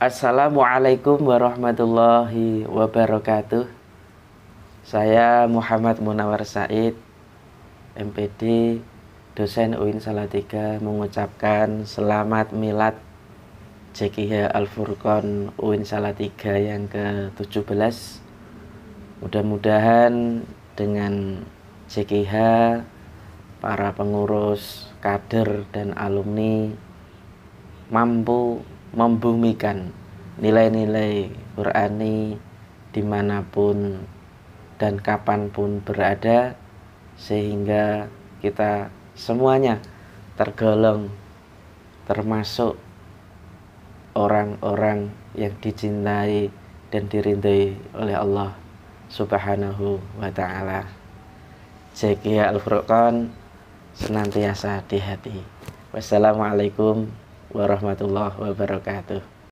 Assalamualaikum warahmatullahi wabarakatuh. Saya Muhammad Munawar Said, MPD, dosen UIN Salatiga mengucapkan selamat milad Jekiha Al Furqon UIN Salatiga yang ke-17. Mudah-mudahan dengan JKH para pengurus kader dan alumni mampu membumikan nilai-nilai Qurani dimanapun dan kapanpun berada sehingga kita semuanya tergolong termasuk orang-orang yang dicintai dan dirindai oleh Allah Subhanahu wa taala. Jakia Al-Furqan senantiasa di hati. Wassalamualaikum warahmatullahi wabarakatuh